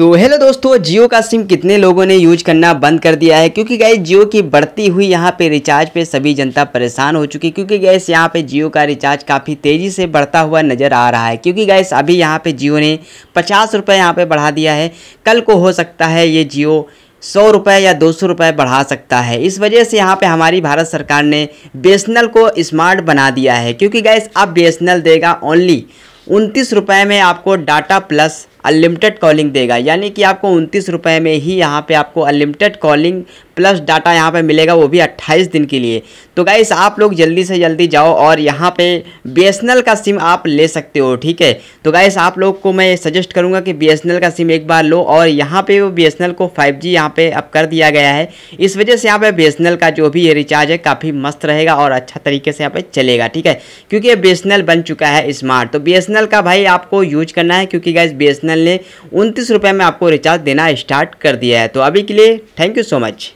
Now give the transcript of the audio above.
तो हेलो दोस्तों जियो का सिम कितने लोगों ने यूज करना बंद कर दिया है क्योंकि गैस जियो की बढ़ती हुई यहाँ पे रिचार्ज पे सभी जनता परेशान हो चुकी क्योंकि गैस यहाँ पे जियो का रिचार्ज काफ़ी तेज़ी से बढ़ता हुआ नज़र आ रहा है क्योंकि गैस अभी यहाँ पे जियो ने पचास रुपये यहाँ पर बढ़ा दिया है कल को हो सकता है ये जियो सौ रुपये या दो सौ रुपये बढ़ा सकता है इस वजह से यहाँ पे हमारी भारत सरकार ने बी को स्मार्ट बना दिया है क्योंकि गैस अब बी देगा ओनली उनतीस रुपये में आपको डाटा प्लस अनलिमिटेड कॉलिंग देगा यानी कि आपको उनतीस रुपये में ही यहाँ पे आपको अनलिमिटेड कॉलिंग प्लस डाटा यहाँ पे मिलेगा वो भी 28 दिन के लिए तो गाइस आप लोग जल्दी से जल्दी जाओ और यहाँ पे बी का सिम आप ले सकते हो ठीक है तो गाइस आप लोग को मैं सजेस्ट करूँगा कि बी का सिम एक बार लो और यहाँ पे वो बी को फाइव जी यहाँ पर अब कर दिया गया है इस वजह से यहाँ पे बी का जो भी ये रिचार्ज है काफ़ी मस्त रहेगा और अच्छा तरीके से यहाँ पर चलेगा ठीक है क्योंकि ये बी बन चुका है स्मार्ट तो बी का भाई आपको यूज करना है क्योंकि गाइस बी ने उनतीस में आपको रिचार्ज देना स्टार्ट कर दिया है तो अभी के लिए थैंक यू सो मच